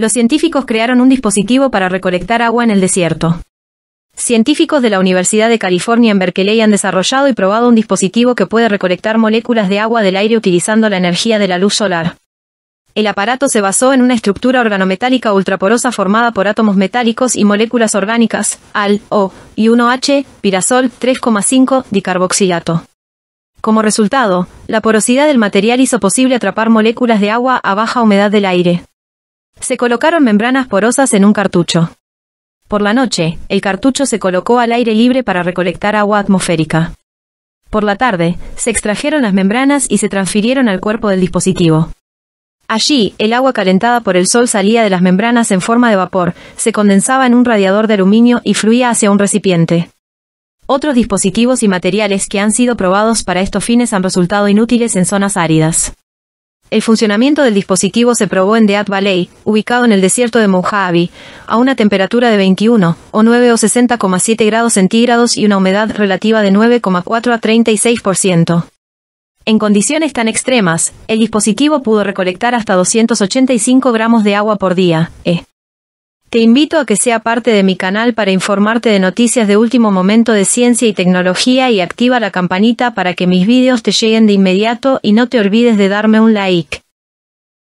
Los científicos crearon un dispositivo para recolectar agua en el desierto. Científicos de la Universidad de California en Berkeley han desarrollado y probado un dispositivo que puede recolectar moléculas de agua del aire utilizando la energía de la luz solar. El aparato se basó en una estructura organometálica ultraporosa formada por átomos metálicos y moléculas orgánicas, AL, O, y 1H, pirasol 3,5, dicarboxilato. Como resultado, la porosidad del material hizo posible atrapar moléculas de agua a baja humedad del aire. Se colocaron membranas porosas en un cartucho. Por la noche, el cartucho se colocó al aire libre para recolectar agua atmosférica. Por la tarde, se extrajeron las membranas y se transfirieron al cuerpo del dispositivo. Allí, el agua calentada por el sol salía de las membranas en forma de vapor, se condensaba en un radiador de aluminio y fluía hacia un recipiente. Otros dispositivos y materiales que han sido probados para estos fines han resultado inútiles en zonas áridas. El funcionamiento del dispositivo se probó en Deat Valley, ubicado en el desierto de Mojave, a una temperatura de 21, o 9 o 60,7 grados centígrados y una humedad relativa de 9,4 a 36%. En condiciones tan extremas, el dispositivo pudo recolectar hasta 285 gramos de agua por día, eh, te invito a que sea parte de mi canal para informarte de noticias de último momento de ciencia y tecnología y activa la campanita para que mis vídeos te lleguen de inmediato y no te olvides de darme un like.